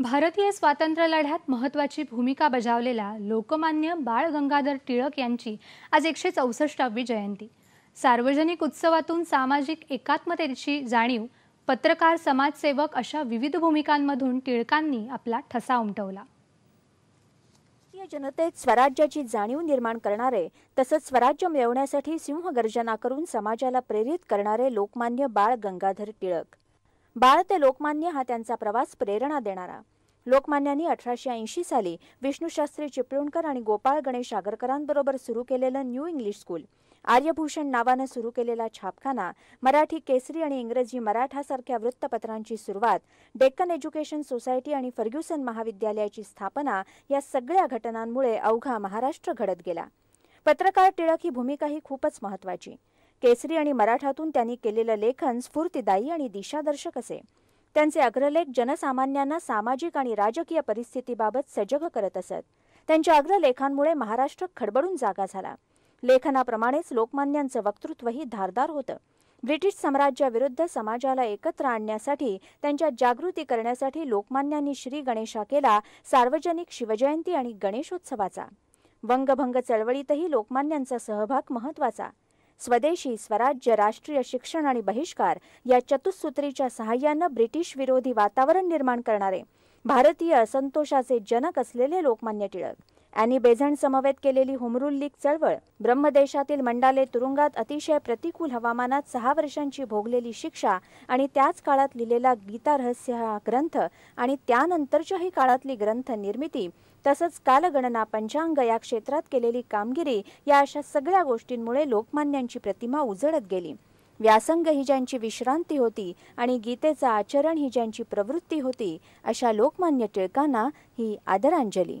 भारतीय स्वातंत्र्यलढ्यात महत्त्वाची भूमिका बजावलेल्या लोकमान्य बाळ गंगाधर टिळक यांची आज एकशे चौसष्टावी जयंती सार्वजनिक उत्सवातून सामाजिक एकात्मतेची जाणीव पत्रकार समाजसेवक अशा विविध भूमिकांमधून टिळकांनी आपला ठसा उमटवला जनतेत स्वराज्याची जाणीव निर्माण करणारे तसंच स्वराज्य मिळवण्यासाठी सिंहगर्जना करून समाजाला प्रेरित करणारे लोकमान्य बाळ गंगाधर टिळक बाळ ते लोकमान्य हा त्यांचा प्रवास प्रेरणा देणारा लोकमान्यांनी अठराशे ऐंशी साली विष्णूशास्त्री चिपळूणकर आणि गोपाळ गणेश आगरकरांबरोबर सुरू केलेलं न्यू इंग्लिश स्कूल आर्यभूषण नावानं सुरू केलेला छापखाना मराठी केसरी आणि इंग्रजी मराठासारख्या वृत्तपत्रांची सुरुवात डेक्कन एज्युकेशन सोसायटी आणि फर्ग्युसन महाविद्यालयाची स्थापना या सगळ्या घटनांमुळे अवघा महाराष्ट्र घडत गेला पत्रकार टिळक ही ही खूपच महत्वाची केसरी आणि मराठातून त्यांनी केलेलं लेखन स्फूर्तीदायी आणि दिशादर्शक असे त्यांचे अग्रलेख जनसामान्यांना सामाजिक आणि राजकीय परिस्थितीबाबत सजग करत असत त्यांच्या अग्रलेखांमुळे महाराष्ट्र खडबडून जागा झाला लेखनाप्रमाणेच लोकमान्यांचं वक्तृत्वही धारदार होतं ब्रिटिश साम्राज्याविरुद्ध समाजाला एकत्र आणण्यासाठी त्यांच्या जागृती करण्यासाठी लोकमान्यांनी श्री गणेशा केला सार्वजनिक शिवजयंती आणि गणेशोत्सवाचा वंगभंग चळवळीतही लोकमान्यांचा सहभाग महत्वाचा स्वदेशी स्वराज्य राष्ट्रीय शिक्षण आणि बहिष्कार या चतुसूत्रीच्या सहाय्यानं ब्रिटिश विरोधी वातावरण निर्माण करणारे भारतीय असंतोषाचे जनक असलेले लोकमान्य टिळक अनी बेझण समवेत केलेली होमरूल लीग चळवळ ब्रह्मदेशातील मंडाले तुरुंगात अतिशय प्रतिकूल हवामानात सहा वर्षांची भोगलेली शिक्षा आणि त्याच काळात लिहिलेला गीता रहस्य हा ग्रंथ आणि त्यानंतरच्याही काळातली ग्रंथ निर्मिती तसंच कालगणना पंचांग या क्षेत्रात केलेली कामगिरी या अशा सगळ्या गोष्टींमुळे लोकमान्यांची प्रतिमा उजळत गेली व्यासंग ही ज्यांची विश्रांती होती आणि गीतेचं आचरण ही ज्यांची प्रवृत्ती होती अशा लोकमान्य टिळकांना ही आदरांजली